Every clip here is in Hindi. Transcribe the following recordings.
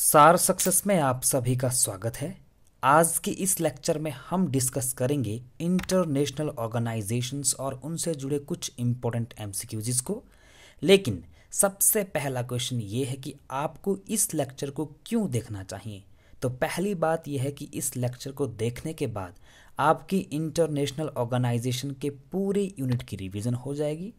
सार सक्सेस में आप सभी का स्वागत है आज के इस लेक्चर में हम डिस्कस करेंगे इंटरनेशनल ऑर्गेनाइजेशंस और उनसे जुड़े कुछ इम्पोर्टेंट एमसीक्यूज को लेकिन सबसे पहला क्वेश्चन ये है कि आपको इस लेक्चर को क्यों देखना चाहिए तो पहली बात यह है कि इस लेक्चर को देखने के बाद आपकी इंटरनेशनल ऑर्गेनाइजेशन के पूरे यूनिट की रिवीजन हो जाएगी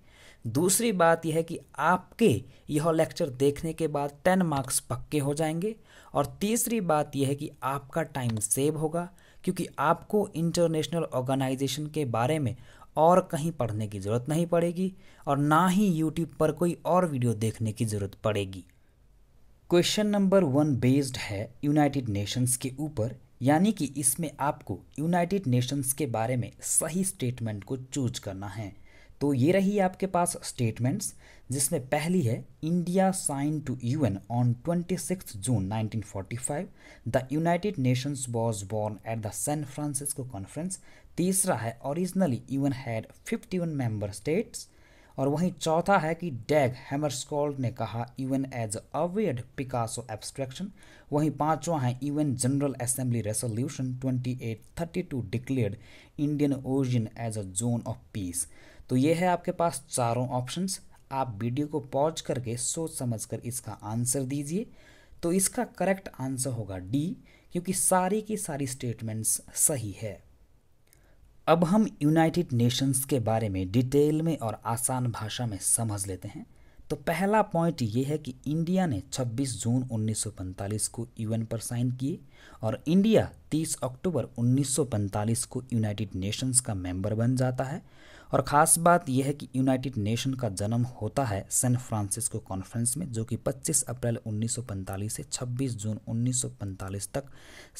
दूसरी बात यह है कि आपके यह लेक्चर देखने के बाद टेन मार्क्स पक्के हो जाएंगे और तीसरी बात यह है कि आपका टाइम सेव होगा क्योंकि आपको इंटरनेशनल ऑर्गेनाइजेशन के बारे में और कहीं पढ़ने की ज़रूरत नहीं पड़ेगी और ना ही यूट्यूब पर कोई और वीडियो देखने की ज़रूरत पड़ेगी क्वेश्चन नंबर वन बेस्ड है यूनाइटेड नेशंस के ऊपर यानी कि इसमें आपको यूनाइटेड नेशंस के बारे में सही स्टेटमेंट को चूज करना है तो ये रही आपके पास स्टेटमेंट्स जिसमें पहली है India sign to UN on 26 June 1945 the United Nations was born at the San Francisco conference तीसरा है originally UN had 51 member states और वहीं चौथा है कि डैग हैमरस्कॉल्ड ने कहा UN as awed Picasso abstraction वहीं पांचवा है UN general assembly resolution 2832 declared Indian origin as a zone of peace तो ये है आपके पास चारों ऑप्शंस आप वीडियो को पॉज करके सोच समझकर इसका आंसर दीजिए तो इसका करेक्ट आंसर होगा डी क्योंकि सारी की सारी स्टेटमेंट्स सही है अब हम यूनाइटेड नेशंस के बारे में डिटेल में और आसान भाषा में समझ लेते हैं तो पहला पॉइंट ये है कि इंडिया ने 26 जून 1945 को यूएन पर साइन किए और इंडिया 30 अक्टूबर 1945 को यूनाइटेड नेशंस का मेंबर बन जाता है और ख़ास बात यह है कि यूनाइटेड नेशन का जन्म होता है सैन फ्रांसिस्को कॉन्फ्रेंस में जो कि 25 अप्रैल 1945 से 26 जून 1945 तक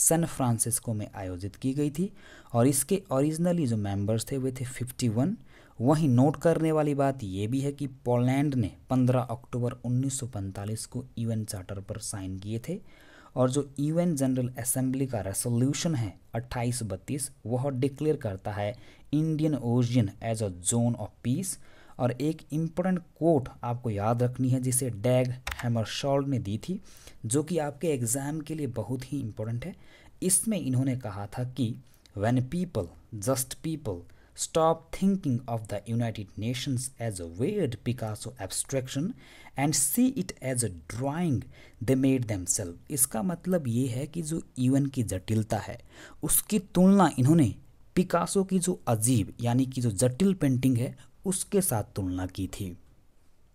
सैन फ्रांसिस्को में आयोजित की गई थी और इसके ओरिजिनली जो मेंबर्स थे वे थे 51 वहीं नोट करने वाली बात यह भी है कि पोलैंड ने 15 अक्टूबर 1945 को यूएन चार्टर पर साइन किए थे और जो यूएन जनरल असेंबली का रेसोल्यूशन है अट्ठाईस बत्तीस वह डिक्लेयर करता है Indian Ocean as a zone of peace और एक इम्पोर्टेंट कोट आपको याद रखनी है जिसे डैग हैमरशॉल्ड ने दी थी जो कि आपके एग्ज़ाम के लिए बहुत ही इम्पोर्टेंट है इसमें इन्होंने कहा था कि when people just people Stop thinking of the United Nations as a weird Picasso abstraction and see it as a drawing they made themself इसका मतलब ये है कि जो यूएन की जटिलता है उसकी तुलना इन्होंने पिकासो की जो अजीब यानी कि जो जटिल पेंटिंग है उसके साथ तुलना की थी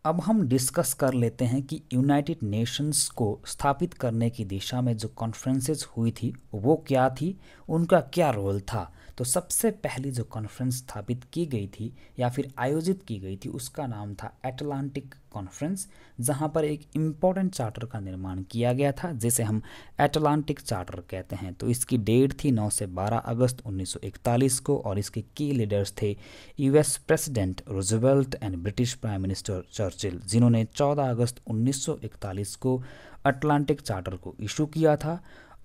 अब हम डिस्कस कर लेते हैं कि यूनाइटेड नेशंस को स्थापित करने की दिशा में जो कॉन्फ्रेंसेस हुई थी वो क्या थी उनका क्या रोल था तो सबसे पहली जो कॉन्फ्रेंस स्थापित की गई थी या फिर आयोजित की गई थी उसका नाम था एटलांटिक कॉन्फ्रेंस जहां पर एक इम्पॉर्टेंट चार्टर का निर्माण किया गया था जिसे हम एटलांटिक चार्टर कहते हैं तो इसकी डेट थी 9 से 12 अगस्त 1941 को और इसके की लीडर्स थे US president Roosevelt and British prime minister Churchill जिन्होंने 14 अगस्त 1941 को अटलांटिक चार्टर को इशू किया था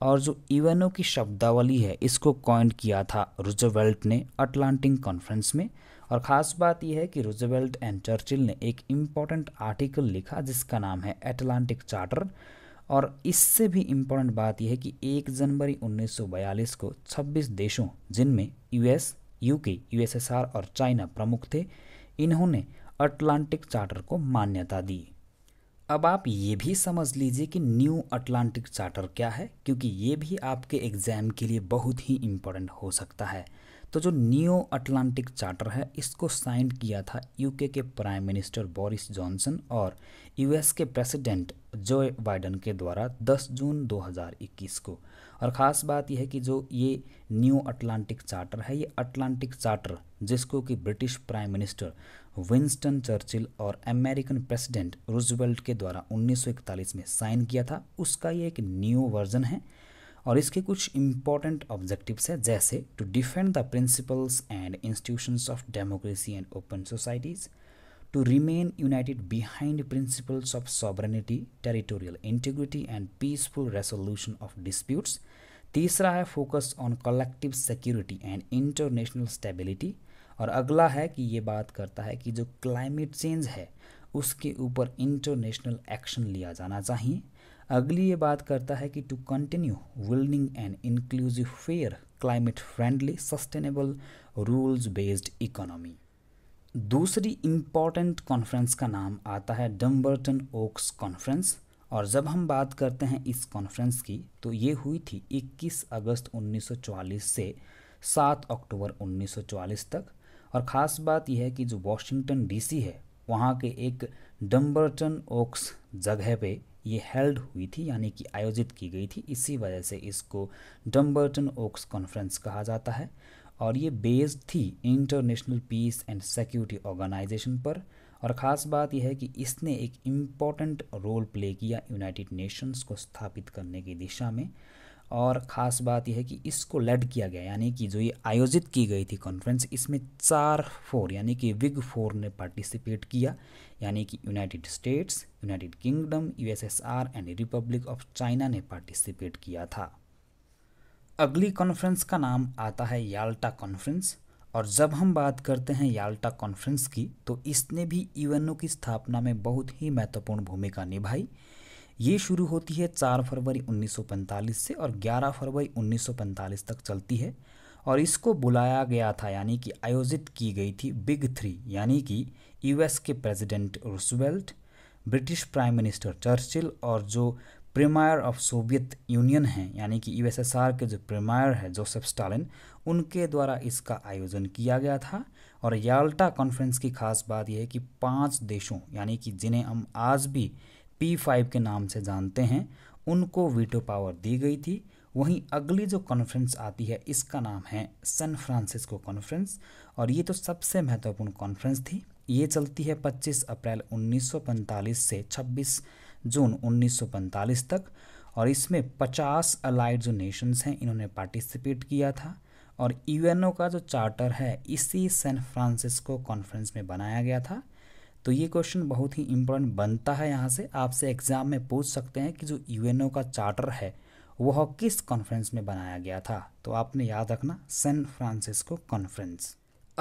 और जो इवेनो की शब्दावली है इसको कॉइंट किया था रुजवेल्ट ने अटलांटिक कॉन्फ्रेंस में और ख़ास बात यह है कि रोजवेल्ट एंड चर्चिल ने एक इम्पॉर्टेंट आर्टिकल लिखा जिसका नाम है एटलांटिक चार्टर और इससे भी इम्पॉर्टेंट बात यह है कि 1 जनवरी 1942 को 26 देशों जिनमें यूएस यूके यूएसएसआर और चाइना प्रमुख थे इन्होंने अटलांटिक चार्टर को मान्यता दी अब आप ये भी समझ लीजिए कि न्यू अटलांटिक चार्टर क्या है क्योंकि ये भी आपके एग्ज़ाम के लिए बहुत ही इम्पोर्टेंट हो सकता है तो जो न्यू अटलांटिक चार्टर है इसको साइन किया था यूके के प्राइम मिनिस्टर बोरिस जॉनसन और यूएस के प्रेसिडेंट जो बाइडन के द्वारा 10 जून 2021 को और ख़ास बात यह है कि जो ये न्यू अटलांटिक चार्टर है ये अटलांटिक चार्टर जिसको कि British prime minister Winston Churchill और अमेरिकन प्रेसिडेंट रूजवेल्ट के द्वारा 1941 में साइन किया था उसका ये एक न्यू वर्जन है और इसके कुछ इंपॉर्टेंट ऑब्जेक्टिव्स है जैसे to defend the principles and institutions of democracy and open societies to remain united behind principles of sovereignty, territorial integrity and peaceful resolution of disputes तीसरा है focus on collective security and international stability और अगला है कि ये बात करता है कि जो क्लाइमेट चेंज है उसके ऊपर इंटरनेशनल एक्शन लिया जाना चाहिए अगली ये बात करता है कि to continue building and inclusive fair climate friendly sustainable rules based economy दूसरी इम्पॉर्टेंट कॉन्फ्रेंस का नाम आता है डम्बर्टन ओक्स कॉन्फ्रेंस और जब हम बात करते हैं इस कॉन्फ्रेंस की तो ये हुई थी 21 अगस्त 1944 से 7 अक्टूबर 1944 तक और ख़ास बात यह है कि जो वॉशिंगटन डीसी है वहाँ के एक डम्बर्टन ओक्स जगह पे ये हेल्ड हुई थी यानी कि आयोजित की गई थी इसी वजह से इसको डम्बर्टन ओक्स कॉन्फ्रेंस कहा जाता है और ये बेस्ड थी international peace and security organisation पर और ख़ास बात यह है कि इसने एक इम्पॉर्टेंट रोल प्ले किया यूनाइटेड नेशंस को स्थापित करने की दिशा में और ख़ास बात यह है कि इसको लेड किया गया यानी कि जो ये आयोजित की गई थी कॉन्फ्रेंस इसमें चार फोर यानी कि विग फोर ने पार्टिसिपेट किया यानी कि United States United Kingdom USSR and Republic of China ने पार्टिसिपेट किया था अगली कॉन्फ्रेंस का नाम आता है याल्टा कॉन्फ्रेंस और जब हम बात करते हैं याल्टा कॉन्फ्रेंस की तो इसने भी यूएनओ की स्थापना में बहुत ही महत्वपूर्ण भूमिका निभाई ये शुरू होती है 4 फरवरी 1945 से और 11 फरवरी 1945 तक चलती है और इसको बुलाया गया था यानी कि आयोजित की गई थी बिग थ्री यानी कि यूएस के president Roosevelt British prime minister Churchill और जो प्रीमायर ऑफ सोवियत यूनियन हैं यानी कि यूएसएसआर के जो प्रीमायर है जोसेफ स्टालिन उनके द्वारा इसका आयोजन किया गया था और याल्टा कॉन्फ्रेंस की खास बात यह है कि पांच देशों यानी कि जिन्हें हम आज भी पी फाइव के नाम से जानते हैं उनको वीटो पावर दी गई थी वहीं अगली जो कॉन्फ्रेंस आती है इसका नाम है सैन फ्रांसिस्को कॉन्फ्रेंस और ये तो सबसे महत्वपूर्ण कॉन्फ्रेंस थी ये चलती है 25 अप्रैल 1945 से 26 जून 1945 तक और इसमें 50 अलाइड जो नेशंस हैं इन्होंने पार्टिसिपेट किया था और यूएनओ का जो चार्टर है इसी सैन फ्रांसिस्को कॉन्फ्रेंस में बनाया गया था तो ये क्वेश्चन बहुत ही इम्पोर्टेंट बनता है यहाँ से आपसे एग्जाम में पूछ सकते हैं कि जो यूएनओ का चार्टर है वह किस कॉन्फ्रेंस में बनाया गया था तो आपने याद रखना सैन फ्रांसिस्को कॉन्फ्रेंस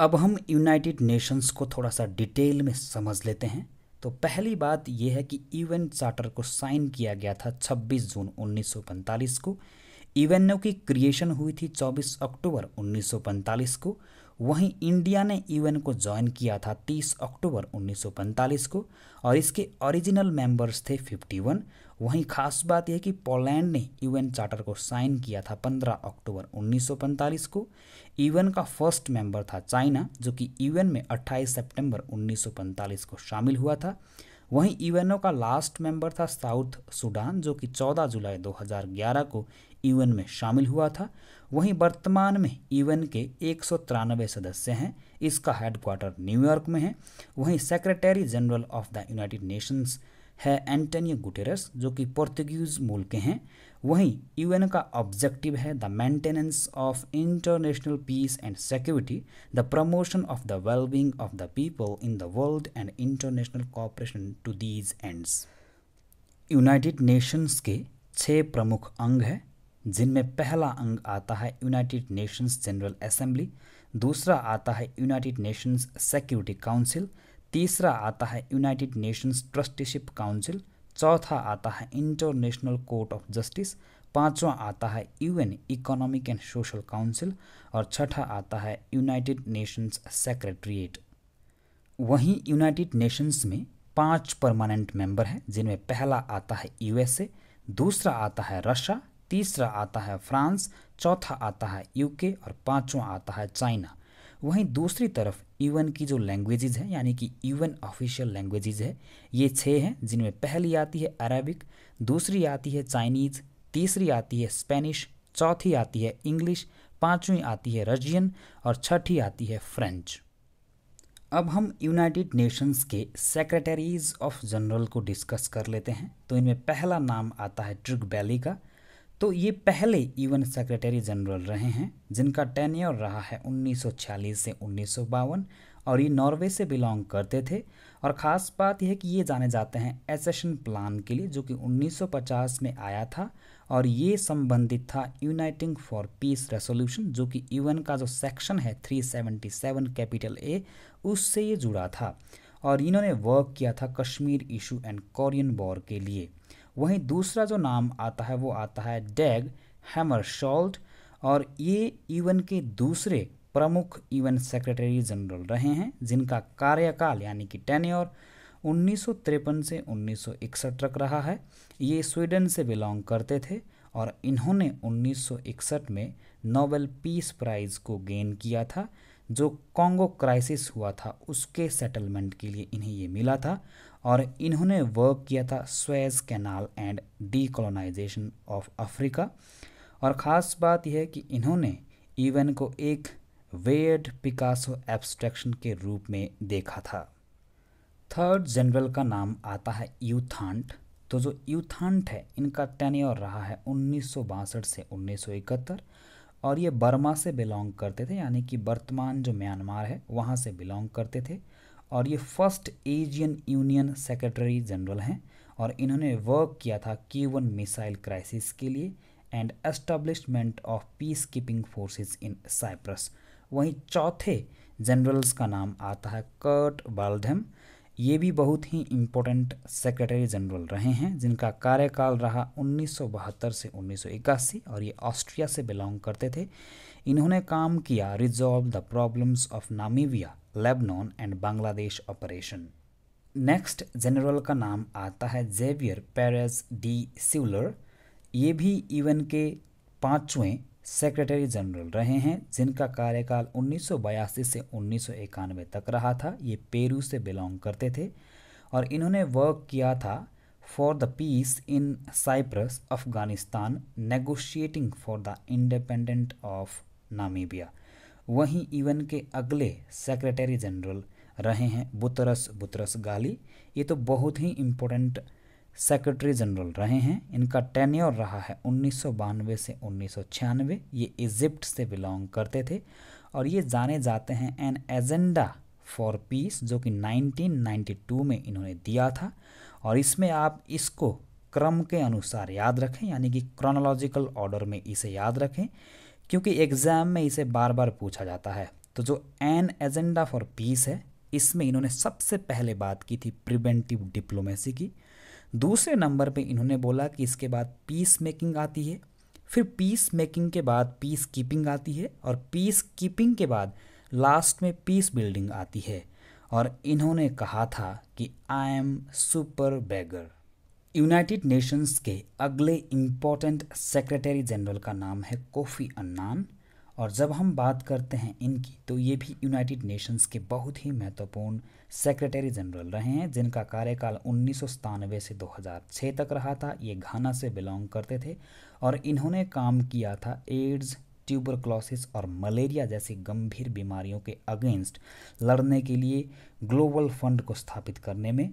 अब हम यूनाइटेड नेशंस को थोड़ा सा डिटेल में समझ लेते हैं तो पहली बात यह है कि यूएन चार्टर को साइन किया गया था 26 जून 1945 को यूएनओ की क्रिएशन हुई थी 24 अक्टूबर 1945 को वहीं इंडिया ने यूएन को ज्वाइन किया था 30 अक्टूबर 1945 को और इसके ओरिजिनल मेंबर्स थे 51 वहीं खास बात यह कि पोलैंड ने यूएन चार्टर को साइन किया था 15 अक्टूबर 1945 को यूएन का फर्स्ट मेंबर था चाइना जो कि यूएन में 28 सितंबर 1945 को शामिल हुआ था वहीं यूएनओ का लास्ट मेंबर था साउथ सूडान जो कि 14 जुलाई 2011 को यूएन e में शामिल हुआ था वहीं वर्तमान में यूएन e के एक सदस्य हैं इसका हेडक्वार्टर न्यूयॉर्क में है वहीं secretary general of the United Nations है एंटनियो गुटेरस जो कि पोर्तुगीज मूल के हैं वहीं यूएन e का ऑब्जेक्टिव है the maintenance of international peace and security the promotion of the wellbeing of the people in the world and international cooperation to these ends United Nations के छः प्रमुख अंग हैं जिनमें पहला अंग आता है यूनाइटेड नेशंस जनरल असेंबली दूसरा आता है यूनाइटेड नेशंस सिक्योरिटी काउंसिल तीसरा आता है यूनाइटेड नेशंस ट्रस्टीशिप काउंसिल चौथा आता है इंटरनेशनल कोर्ट ऑफ जस्टिस पांचवा आता है UN economic and social council और छठा आता है यूनाइटेड नेशंस सेक्रेटरीट वहीं यूनाइटेड नेशंस में पांच परमानेंट मेंबर हैं जिनमें पहला आता है यूएसए दूसरा आता है रशिया तीसरा आता है फ्रांस चौथा आता है यूके और पांचवा आता है चाइना वहीं दूसरी तरफ यूएन की जो लैंग्वेजेज हैं यानी कि यूएन ऑफिशियल लैंग्वेजेज है ये छः हैं जिनमें पहली आती है अरबिक दूसरी आती है चाइनीज़ तीसरी आती है स्पेनिश चौथी आती है इंग्लिश पांचवी आती है रशियन और छठी आती है फ्रेंच अब हम यूनाइटेड नेशंस के सेक्रेटरीज ऑफ जनरल को डिस्कस कर लेते हैं तो इनमें पहला नाम आता है ट्रिक बैली का तो ये पहले यूएन सेक्रेटरी जनरल रहे हैं जिनका टेन्योर रहा है 1946 से उन्नीस और ये नॉर्वे से बिलोंग करते थे और ख़ास बात यह है कि ये जाने जाते हैं एसेशन प्लान के लिए जो कि 1950 में आया था और ये संबंधित था यूनाइटिंग फॉर पीस रेसोल्यूशन जो कि यूएन का जो सेक्शन है 377 कैपिटल ए उससे ये जुड़ा था और इन्होंने वर्क किया था Kashmir issue and Korean war के लिए वहीं दूसरा जो नाम आता है वो आता है डैग हैमर शॉल्ट और ये ईवन के दूसरे प्रमुख ईवन सेक्रेटरी जनरल रहे हैं जिनका कार्यकाल यानी कि टेन्योर उन्नीस से उन्नीस तक रहा है ये स्वीडन से बिलोंग करते थे और इन्होंने 1961 में नोबेल पीस प्राइज़ को गेन किया था जो कॉन्गो क्राइसिस हुआ था उसके सेटलमेंट के लिए इन्हें ये मिला था और इन्होंने वर्क किया था Suez canal and decolonisation of Africa और ख़ास बात यह है कि इन्होंने इवन को एक वेड पिकासो एब्स्ट्रैक्शन के रूप में देखा था थर्ड जनरल का नाम आता है यूथांट तो जो यूथांट है इनका टेन्योर रहा है उन्नीस से उन्नीस और ये बर्मा से बिलोंग करते थे यानी कि वर्तमान जो म्यांमार है वहाँ से बिलोंग करते थे और ये first Asian union secretary general हैं और इन्होंने वर्क किया था क्यूबन मिसाइल क्राइसिस के लिए and establishment of peacekeeping forces in Cyprus वहीं चौथे जनरल्स का नाम आता है कर्ट बाल्डम ये भी बहुत ही इम्पोर्टेंट सेक्रेटरी जनरल रहे हैं जिनका कार्यकाल रहा उन्नीस से उन्नीस और ये ऑस्ट्रिया से बिलोंग करते थे इन्होंने काम किया resolve the problems of Namibia Lebanon and Bangladesh operation next general का नाम आता है जेवियर पेरेस डी सिवलर ये भी यूएन के पाँचवें सेक्रेटरी जनरल रहे हैं जिनका कार्यकाल 1982 से उन्नीस तक रहा था ये पेरू से बिलोंग करते थे और इन्होंने वर्क किया था for the peace in Cyprus Afghanistan negotiating for the independent of Namibia वहीं इवन के अगले सेक्रेटरी जनरल रहे हैं बुतरस बुतरस गाली ये तो बहुत ही इम्पोर्टेंट सेक्रेटरी जनरल रहे हैं इनका टेन्योर रहा है उन्नीस से उन्नीस ये इजिप्ट से बिलोंग करते थे और ये जाने जाते हैं एन एजेंडा फॉर पीस जो कि 1992 में इन्होंने दिया था और इसमें आप इसको क्रम के अनुसार याद रखें यानी कि क्रोनोलॉजिकल ऑर्डर में इसे याद रखें क्योंकि एग्ज़ाम में इसे बार बार पूछा जाता है तो जो एन एजेंडा फॉर पीस है इसमें इन्होंने सबसे पहले बात की थी प्रिवेंटिव डिप्लोमेसी की दूसरे नंबर पे इन्होंने बोला कि इसके बाद पीस मेकिंग आती है फिर पीस मेकिंग के बाद पीस कीपिंग आती है और पीस कीपिंग के बाद लास्ट में पीस बिल्डिंग आती है और इन्होंने कहा था कि I am super beggar United Nations के अगले इम्पोर्टेंट सेक्रेटरी जनरल का नाम है कोफ़ी अन्नान और जब हम बात करते हैं इनकी तो ये भी यूनाइटेड नेशंस के बहुत ही महत्वपूर्ण सेक्रेटरी जनरल रहे हैं जिनका कार्यकाल उन्नीस से 2006 तक रहा था ये घाना से बिलोंग करते थे और इन्होंने काम किया था एड्स ट्यूबरक्लोसिस और मलेरिया जैसी गंभीर बीमारियों के अगेंस्ट लड़ने के लिए ग्लोबल फंड को स्थापित करने में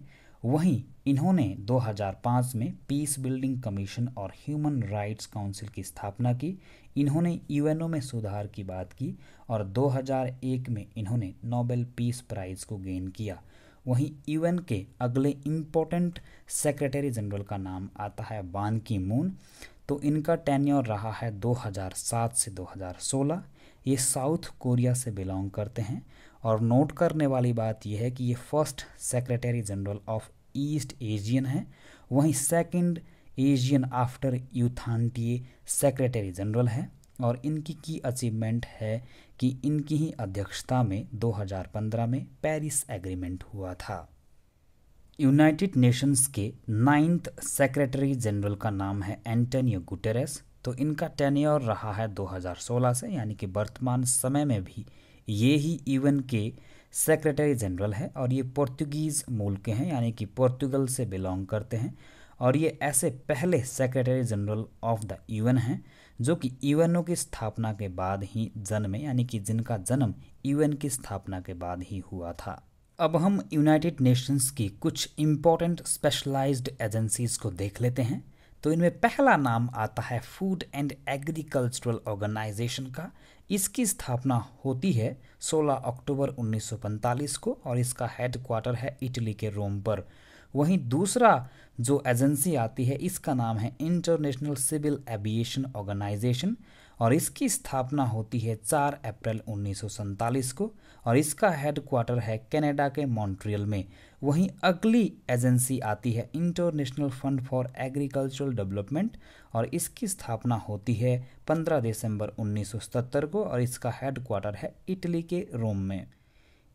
वहीं इन्होंने 2005 में पीस बिल्डिंग कमीशन और ह्यूमन राइट्स काउंसिल की स्थापना की इन्होंने यूएनओ में सुधार की बात की और 2001 में इन्होंने नोबेल पीस प्राइज़ को गेन किया वहीं यूएन के अगले इम्पोर्टेंट सेक्रेटरी जनरल का नाम आता है बान की मून तो इनका टेन्योर रहा है 2007 से 2016 ये साउथ कोरिया से बिलोंग करते हैं और नोट करने वाली बात यह है कि ये first secretary general of east Asian है वहीं सेकंड एशियन आफ्टर यूथान्तीय सेक्रेटरी जनरल है और इनकी की अचीवमेंट है कि इनकी ही अध्यक्षता में 2015 में पेरिस एग्रीमेंट हुआ था यूनाइटेड नेशंस के नाइन्थ सेक्रेटरी जनरल का नाम है एंटोनियो गुटेरेस तो इनका टेन्योर रहा है 2016 से यानी कि वर्तमान समय में भी ये ही यूएन के सेक्रेटरी जनरल है और ये पोर्तुगीज़ मूल के हैं यानी कि पोर्तुगल से बिलोंग करते हैं और ये ऐसे पहले secretary general of the UN हैं जो कि यूएनओ की स्थापना के बाद ही जन्मे यानी कि जिनका जन्म यूएन की स्थापना के बाद ही हुआ था अब हम यूनाइटेड नेशंस की कुछ इम्पोर्टेंट स्पेशलाइज्ड एजेंसीज़ को देख लेते हैं तो इनमें पहला नाम आता है फूड एंड एग्रीकल्चरल ऑर्गेनाइजेशन का इसकी स्थापना होती है 16 अक्टूबर 1945 को और इसका हेड क्वार्टर है इटली के रोम पर वहीं दूसरा जो एजेंसी आती है इसका नाम है इंटरनेशनल सिविल एविएशन ऑर्गेनाइजेशन और इसकी स्थापना होती है 4 अप्रैल उन्नीस को और इसका हेड क्वार्टर है कनाडा के मॉन्ट्रियल में वहीं अगली एजेंसी आती है international fund for agricultural development और इसकी स्थापना होती है 15 दिसंबर 1970 को और इसका हेड क्वार्टर है इटली के रोम में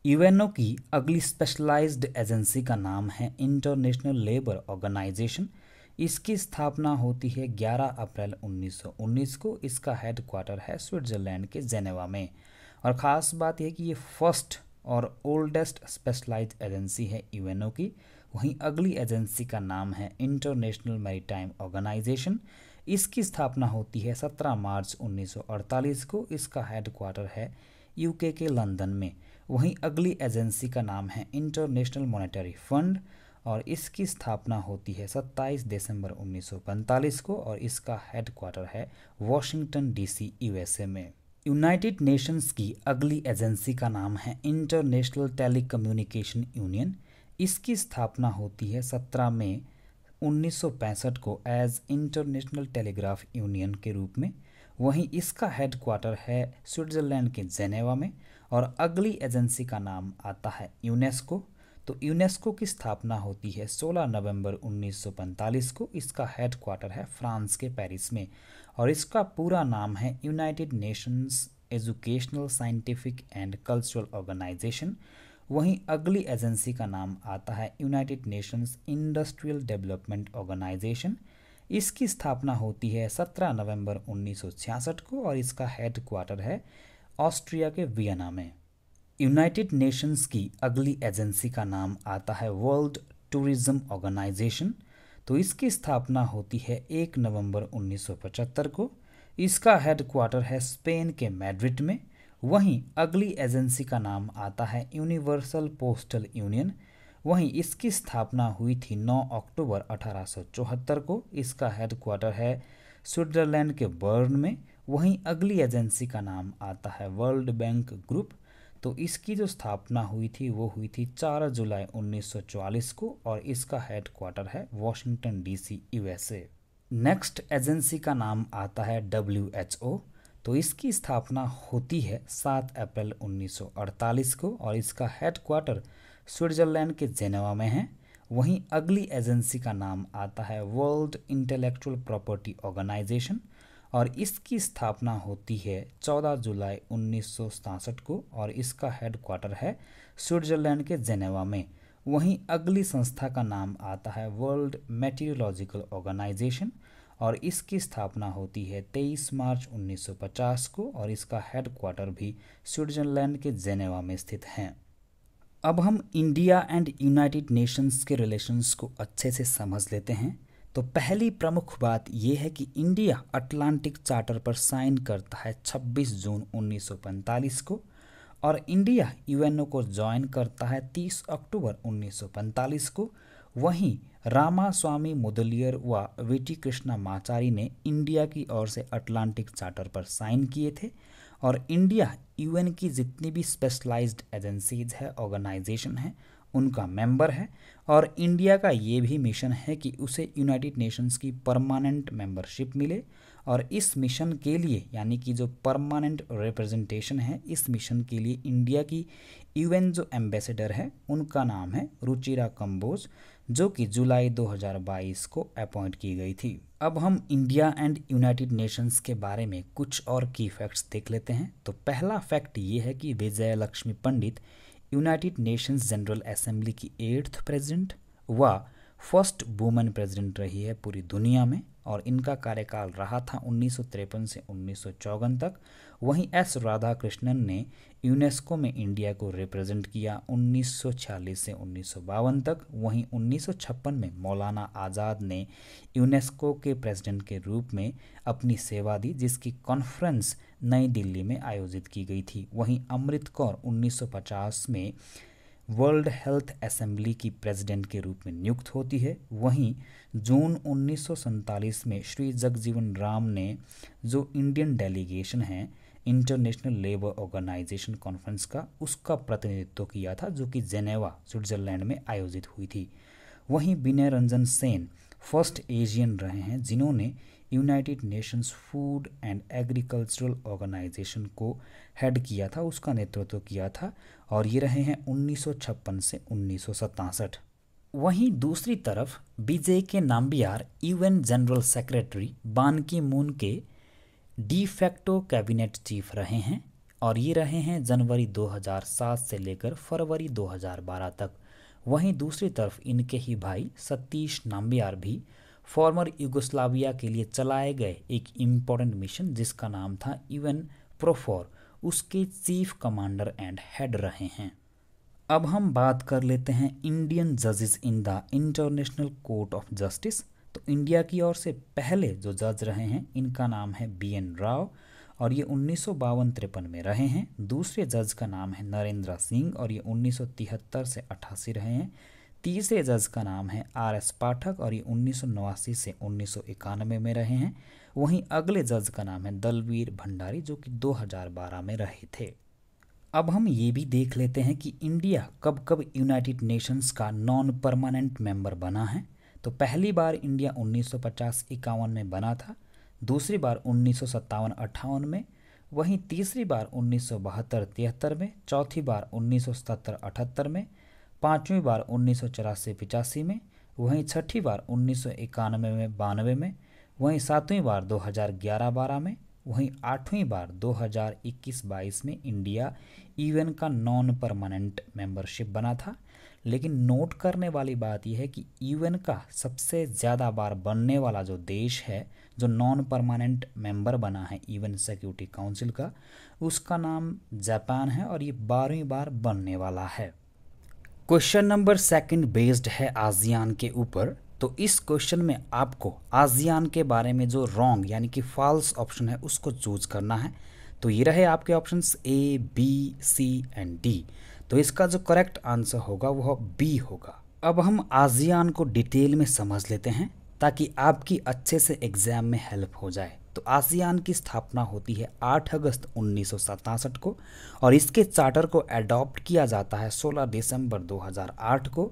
यूएनओ की अगली स्पेशलाइज्ड एजेंसी का नाम है इंटरनेशनल लेबर ऑर्गेनाइजेशन इसकी स्थापना होती है 11 अप्रैल 1919 को इसका हेड क्वार्टर है स्विट्जरलैंड के जेनेवा में और ख़ास बात यह कि ये फर्स्ट और ओल्डेस्ट स्पेशलाइज एजेंसी है यूएनओ की वहीं अगली एजेंसी का नाम है इंटरनेशनल मैरीटाइम ऑर्गेनाइजेशन इसकी स्थापना होती है 17 मार्च 1948 को इसका हेडक्वार्टर है यूके के लंदन में वहीं अगली एजेंसी का नाम है इंटरनेशनल मॉनेटरी फंड और इसकी स्थापना होती है 27 दिसंबर 1945 को और इसका हेडक्वार्टर है वॉशिंगटन डीसी यूएसए में यूनाइटेड नेशंस की अगली एजेंसी का नाम है इंटरनेशनल टेलीकम्युनिकेशन यूनियन इसकी स्थापना होती है 17 मई 1965 को एज इंटरनेशनल टेलीग्राफ यूनियन के रूप में वहीं इसका हेडक्वार्टर है स्विट्ज़रलैंड के जेनेवा में और अगली एजेंसी का नाम आता है यूनेस्को तो यूनेस्को की स्थापना होती है 16 नवंबर 1945 को इसका हेडक्वार्टर है फ्रांस के पेरिस में और इसका पूरा नाम है United Nations educational scientific and cultural organisation वहीं अगली एजेंसी का नाम आता है United Nations industrial development organisation इसकी स्थापना होती है 17 नवंबर 1966 को और इसका हेड क्वार्टर है ऑस्ट्रिया के वियना में यूनाइटेड नेशंस की अगली एजेंसी का नाम आता है वर्ल्ड टूरिज्म ऑर्गेनाइजेशन तो इसकी स्थापना होती है एक नवंबर 1975 को इसका हेडक्वार्टर है स्पेन के मैड्रिड में वहीं अगली एजेंसी का नाम आता है यूनिवर्सल पोस्टल यूनियन वहीं इसकी स्थापना हुई थी 9 अक्टूबर 1874 को इसका हेडक्वार्टर है स्विट्जरलैंड के बर्न में वहीं अगली एजेंसी का नाम आता है वर्ल्ड बैंक ग्रुप तो इसकी जो स्थापना हुई थी वो हुई थी 4 जुलाई 1944 को और इसका हेड क्वार्टर है Washington DC USA next agency का नाम आता है डब्ल्यू तो इसकी स्थापना होती है 7 अप्रैल 1948 को और इसका हेड क्वार्टर स्विट्जरलैंड के जेनेवा में है वहीं अगली एजेंसी का नाम आता है वर्ल्ड इंटेलेक्चुअल प्रॉपर्टी ऑर्गेनाइजेशन और इसकी स्थापना होती है 14 जुलाई उन्नीस को और इसका हेडक्वार्टर है स्विट्जरलैंड के जेनेवा में वहीं अगली संस्था का नाम आता है वर्ल्ड मेटीरोलॉजिकल ऑर्गेनाइजेशन और इसकी स्थापना होती है 23 मार्च 1950 को और इसका हेडक्वार्टर भी स्विट्जरलैंड के जेनेवा में स्थित हैं अब हम इंडिया एंड यूनाइटेड नेशंस के रिलेशंस को अच्छे से समझ लेते हैं तो पहली प्रमुख बात यह है कि इंडिया अटलांटिक चार्टर पर साइन करता है 26 जून 1945 को और इंडिया यूएनओ को ज्वाइन करता है 30 अक्टूबर 1945 को वहीं रामा स्वामी मुदलियर व वीटी कृष्णा माचारी ने इंडिया की ओर से अटलांटिक चार्टर पर साइन किए थे और इंडिया यूएन की जितनी भी स्पेशलाइज्ड एजेंसीज है ऑर्गेनाइजेशन है उनका मेंबर है और इंडिया का ये भी मिशन है कि उसे यूनाइटेड नेशंस की परमानेंट मेंबरशिप मिले और इस मिशन के लिए यानी कि जो परमानेंट रिप्रेजेंटेशन है इस मिशन के लिए इंडिया की यूएन जो एम्बेसडर है उनका नाम है रुचिरा कम्बोज जो कि जुलाई 2022 को अपॉइंट की गई थी अब हम इंडिया एंड यूनाइटेड नेशंस के बारे में कुछ और की फैक्ट्स देख लेते हैं तो पहला फैक्ट ये है कि Vijay Lakshmi Pandit United Nations general assembly की एट्थ प्रेसिडेंट व फर्स्ट वुमेन प्रेसिडेंट रही है पूरी दुनिया में और इनका कार्यकाल रहा था उन्नीस से उन्नीस तक वहीं एस राधा कृष्णन ने यूनेस्को में इंडिया को रिप्रेजेंट किया 1946 से उन्नीस तक वहीं 1956 में मौलाना आज़ाद ने यूनेस्को के प्रेसिडेंट के रूप में अपनी सेवा दी जिसकी कॉन्फ्रेंस नई दिल्ली में आयोजित की गई थी वहीं अमृत कौर 1950 में वर्ल्ड हेल्थ असेंबली की प्रेसिडेंट के रूप में नियुक्त होती है वहीं जून उन्नीस में श्री जगजीवन राम ने जो इंडियन डेलीगेशन है इंटरनेशनल लेबर ऑर्गेनाइजेशन कॉन्फ्रेंस का उसका प्रतिनिधित्व किया था जो कि जेनेवा स्विट्जरलैंड में आयोजित हुई थी वहीं विनय रंजन सेन फर्स्ट एशियन रहे हैं जिन्होंने United Nations food and agricultural organisation को हेड किया था उसका नेतृत्व किया था और ये रहे हैं 1956 से उन्नीस वहीं दूसरी तरफ बीजे के नाम्बियार यूएन जनरल सेक्रेटरी बान की मून के डीफेक्टो कैबिनेट चीफ रहे हैं और ये रहे हैं जनवरी 2007 से लेकर फरवरी 2012 तक वहीं दूसरी तरफ इनके ही भाई सतीश नाम्बियार भी फॉर्मर यूगोस्लाविया के लिए चलाए गए एक इम्पोर्टेंट मिशन जिसका नाम था इवन प्रोफोर उसके चीफ कमांडर एंड हेड रहे हैं अब हम बात कर लेते हैं इंडियन जजेस in the international court of justice तो इंडिया की ओर से पहले जो जज रहे हैं इनका नाम है बी एन राव और ये उन्नीस सौ तिरपन में रहे हैं दूसरे जज का नाम है नरेंद्र सिंह और ये उन्नीस से अट्ठासी रहे हैं तीसरे जज का नाम है आर एस पाठक और ये उन्नीस से उन्नीस में रहे हैं वहीं अगले जज का नाम है दलवीर भंडारी जो कि 2012 में रहे थे अब हम ये भी देख लेते हैं कि इंडिया कब कब यूनाइटेड नेशंस का नॉन परमानेंट मेंबर बना है तो पहली बार इंडिया उन्नीस सौ में बना था दूसरी बार उन्नीस सौ अट्ठावन में वहीं तीसरी बार उन्नीस सौ बहत्तर तिहत्तर में चौथी बार उन्नीस सौ अठहत्तर में पाँचवीं बार उन्नीस सौ चौरासी पिचासी में वहीं छठी बार उन्नीस सौ इक्यानवे में बानवे में वहीं सातवीं बार 2011 हजार में वहीं आठवीं बार 2021-22 में इंडिया ईवन का नॉन परमानेंट मेंबरशिप बना था लेकिन नोट करने वाली बात यह है कि यूएन का सबसे ज़्यादा बार बनने वाला जो देश है जो नॉन परमानेंट मेंबर बना है यूएन सिक्योरिटी काउंसिल का उसका नाम जापान है और ये बारहवीं बार बनने वाला है क्वेश्चन नंबर सेकंड बेस्ड है आजियान के ऊपर तो इस क्वेश्चन में आपको आजियान के बारे में जो रॉन्ग यानी कि फॉल्स ऑप्शन है उसको चूज करना है तो ये रहे आपके options A B C and D तो इसका जो करेक्ट आंसर होगा वह बी होगा अब हम आजियान को डिटेल में समझ लेते हैं ताकि आपकी अच्छे से एग्जाम में हेल्प हो जाए तो आसियान की स्थापना होती है 8 अगस्त उन्नीस को और इसके चार्टर को एडॉप्ट किया जाता है 16 दिसंबर 2008 को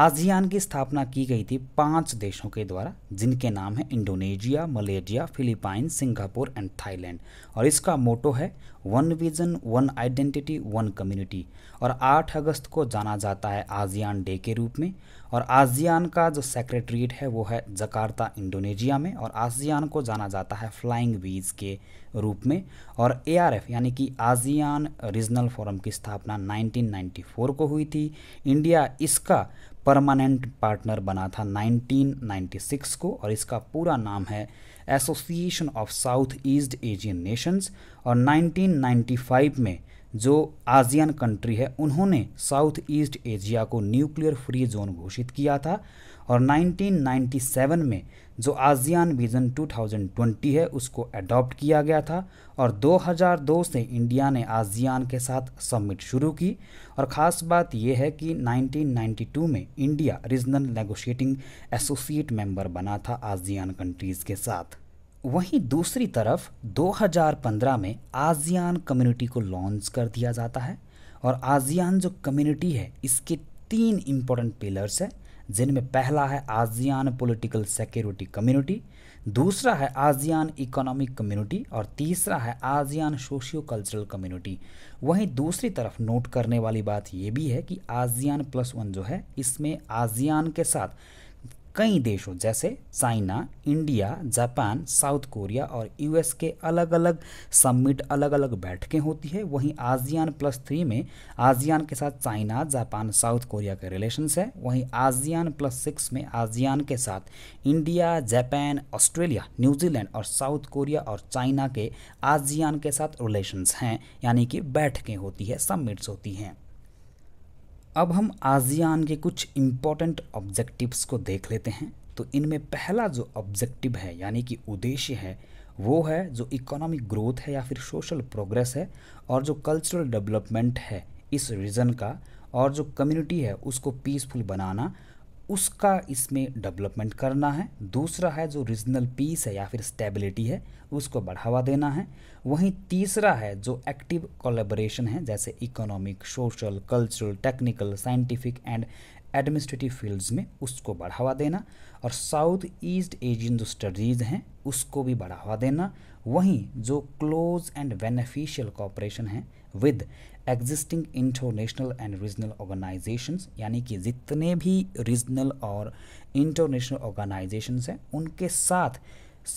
आसियान की स्थापना की गई थी पांच देशों के द्वारा जिनके नाम हैं Indonesia Malaysia Philippine Singapore and Thailand और इसका मोटो है one vision one identity one community और 8 अगस्त को जाना जाता है आजियान डे के रूप में और आजियान का जो सेक्रेटरीट है वो है जकार्ता इंडोनेशिया में और आजियान को जाना जाता है फ्लाइंग वीज के रूप में और एआरएफ यानी कि आजियान रीजनल फोरम की स्थापना 1994 को हुई थी इंडिया इसका परमानेंट पार्टनर बना था 1996 को और इसका पूरा नाम है association of south east Asian nations और 1995 में जो आसियान कंट्री है उन्होंने साउथ ईस्ट एशिया को न्यूक्लियर फ्री जोन घोषित किया था और 1997 में जो आसियान विज़न 2020 है उसको अडॉप्ट किया गया था और 2002 से इंडिया ने आसियान के साथ सबमिट शुरू की और ख़ास बात यह है कि 1992 में India regional negotiating associate member बना था आसियान कंट्रीज़ के साथ वहीं दूसरी तरफ 2015 में आसियान कम्युनिटी को लॉन्च कर दिया जाता है और आसियान जो कम्युनिटी है इसके तीन इम्पोर्टेंट पिलर्स है जिनमें पहला है आसियान पॉलिटिकल सिक्योरिटी कम्युनिटी दूसरा है आसियान इकोनॉमिक कम्युनिटी और तीसरा है आसियान सोशियो कल्चरल कम्युनिटी वहीं दूसरी तरफ नोट करने वाली बात यह भी है कि आसियान प्लस वन जो है इसमें आसियान के साथ कई देशों जैसे China India Japan South Korea और यूएस के अलग अलग समिट अलग अलग बैठकें होती है वहीं आसियान प्लस थ्री में आसियान के साथ चाइना जापान साउथ कोरिया के रिलेशंस है वहीं आसियान प्लस सिक्स में आसियान के साथ इंडिया जापान ऑस्ट्रेलिया न्यूजीलैंड और साउथ कोरिया और चाइना के आसियान के साथ रिलेशंस हैं यानी कि बैठकें होती है समिट्स होती हैं अब हम आजियान के कुछ इम्पोर्टेंट ऑब्जेक्टिव्स को देख लेते हैं तो इनमें पहला जो ऑब्जेक्टिव है यानी कि उद्देश्य है वो है जो इकोनॉमिक ग्रोथ है या फिर सोशल प्रोग्रेस है और जो कल्चरल डेवलपमेंट है इस रीजन का और जो कम्युनिटी है उसको पीसफुल बनाना उसका इसमें डेवलपमेंट करना है दूसरा है जो रीजनल पीस है या फिर स्टेबिलिटी है उसको बढ़ावा देना है वहीं तीसरा है जो एक्टिव कोलेबोरेशन है जैसे economic social cultural technical scientific and administrative fields में उसको बढ़ावा देना और साउथ ईस्ट एशियन जो स्टडीज़ हैं उसको भी बढ़ावा देना वहीं जो क्लोज एंड बेनिफिशियल कॉपरेशन है with existing international and regional organisations यानी कि जितने भी रीजनल और इंटरनेशनल ऑर्गेनाइजेशंस हैं उनके साथ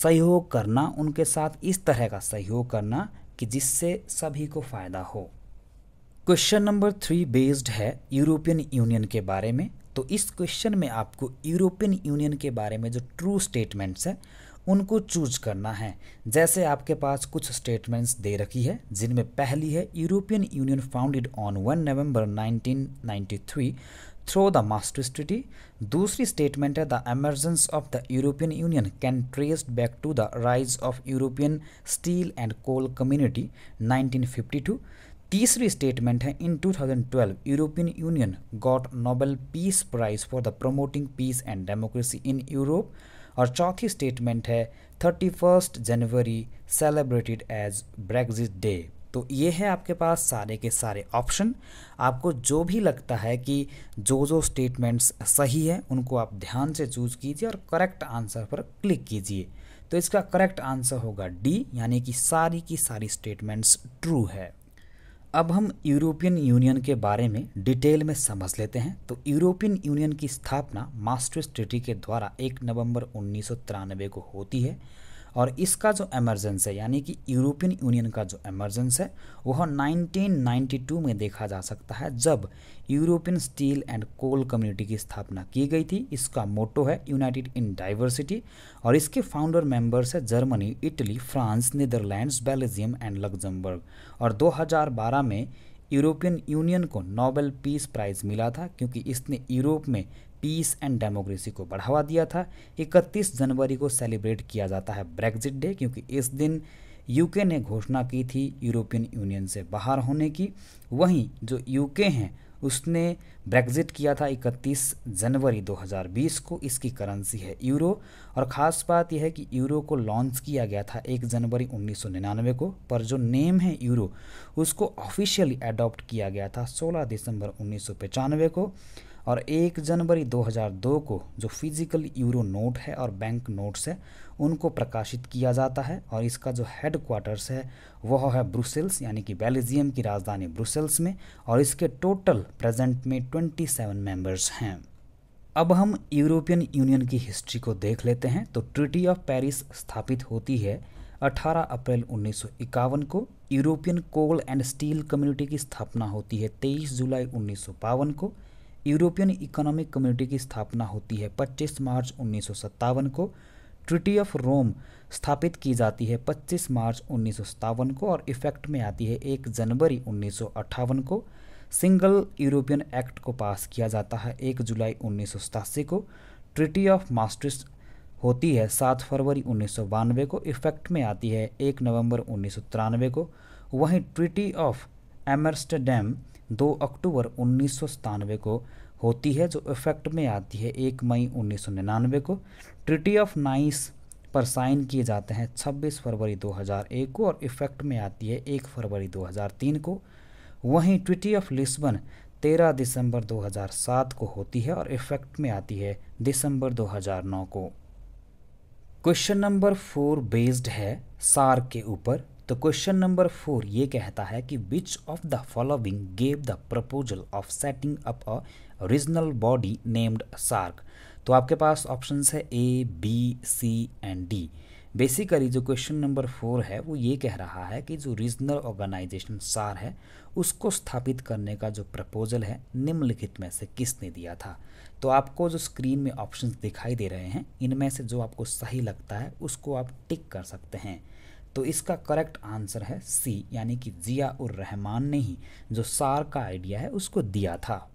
सहयोग करना उनके साथ इस तरह का सहयोग करना कि जिससे सभी को फ़ायदा हो क्वेश्चन नंबर थ्री बेस्ड है यूरोपियन यूनियन के बारे में तो इस क्वेश्चन में आपको यूरोपियन यूनियन के बारे में जो ट्रू स्टेटमेंट्स है उनको चूज करना है जैसे आपके पास कुछ स्टेटमेंट्स दे रखी है जिनमें पहली है European Union founded on one November 1993 through the Maastricht treaty दूसरी स्टेटमेंट है the emergence of the European Union can traced back to the rise of European steel and coal community 1952 तीसरी स्टेटमेंट है in 2012 European Union got Nobel peace prize for the promoting peace and democracy in Europe और चौथी स्टेटमेंट है thirty first January celebrated as Brexit day तो ये है आपके पास सारे के सारे ऑप्शन आपको जो भी लगता है कि जो जो स्टेटमेंट्स सही है उनको आप ध्यान से चूज कीजिए और करेक्ट आंसर पर क्लिक कीजिए तो इसका करेक्ट आंसर होगा डी यानी कि सारी की सारी स्टेटमेंट्स ट्रू है अब हम यूरोपियन यूनियन के बारे में डिटेल में समझ लेते हैं तो यूरोपियन यूनियन की स्थापना मास्टर ट्रिटी के द्वारा 1 नवंबर उन्नीस को होती है और इसका जो एमरजेंस है यानी कि यूरोपियन यूनियन का जो एमरजेंस है वह 1992 में देखा जा सकता है जब European steel and coal community की स्थापना की गई थी इसका मोटो है यूनाइटेड इन डाइवर्सिटी और इसके फाउंडर मेंबर्स है Germany Italy France Netherlands Belgium and Luxembourg और दो में यूरोपियन यूनियन को नोबेल पीस प्राइज़ मिला था क्योंकि इसने यूरोप में पीस एंड डेमोक्रेसी को बढ़ावा दिया था 31 जनवरी को सेलिब्रेट किया जाता है ब्रेग्जिट डे क्योंकि इस दिन यूके ने घोषणा की थी यूरोपियन यूनियन से बाहर होने की वहीं जो यूके हैं उसने ब्रेग्जिट किया था 31 जनवरी 2020 को इसकी करेंसी है यूरो और ख़ास बात यह है कि यूरो को लॉन्च किया गया था 1 जनवरी 1999 को पर जो नेम है यूरो उसको ऑफिशियली अडॉप्ट किया गया था 16 दिसंबर उन्नीस को और एक जनवरी 2002 को जो फिजिकल यूरो नोट है और बैंक नोट्स है उनको प्रकाशित किया जाता है और इसका जो हेड क्वार्टर्स है वह है ब्रुसेल्स यानी कि बेल्जियम की राजधानी ब्रुसेल्स में और इसके टोटल प्रेजेंट में 27 मेम्बर्स हैं अब हम यूरोपियन यूनियन की हिस्ट्री को देख लेते हैं तो ट्रिटी ऑफ पेरिस स्थापित होती है 18 अप्रैल उन्नीस को European coal and steel community की स्थापना होती है 23 जुलाई उन्नीस को यूरोपियन इकोनॉमिक कम्युनिटी की स्थापना होती है 25 मार्च उन्नीस को ट्रिटी ऑफ रोम स्थापित की जाती है 25 मार्च उन्नीस को और इफेक्ट में आती है 1 जनवरी उन्नीस को सिंगल यूरोपियन एक्ट को पास किया जाता है 1 जुलाई उन्नीस को ट्रिटी ऑफ मास्टर्स होती है 7 फरवरी उन्नीस को इफेक्ट में आती है 1 नवंबर उन्नीस को वहीं ट्रिटी ऑफ एमर्स्टडैम दो अक्टूबर उन्नीस को होती है जो इफेक्ट में आती है एक मई उन्नीस को ट्रिटी ऑफ नाइस पर साइन किए जाते हैं 26 फरवरी 2001 को और इफेक्ट में आती है 1 फरवरी 2003 को वहीं ट्रिटी ऑफ लिस्बन 13 दिसंबर 2007 को होती है और इफेक्ट में आती है दिसंबर 2009 को क्वेश्चन नंबर फोर बेस्ड है सार के ऊपर तो क्वेश्चन नंबर फोर ये कहता है कि which of the following gave the proposal of setting up a regional body named SAARC तो आपके पास ऑप्शन है A B C and D basically जो क्वेश्चन नंबर फोर है वो ये कह रहा है कि जो रीजनल ऑर्गेनाइजेशन सार है उसको स्थापित करने का जो प्रपोजल है निम्नलिखित में से किसने दिया था तो आपको जो स्क्रीन में ऑप्शंस दिखाई दे रहे हैं इनमें से जो आपको सही लगता है उसको आप टिक कर सकते हैं तो इसका करेक्ट आंसर है सी यानी कि जिया उर रहमान ने ही जो सार का आइडिया है उसको दिया था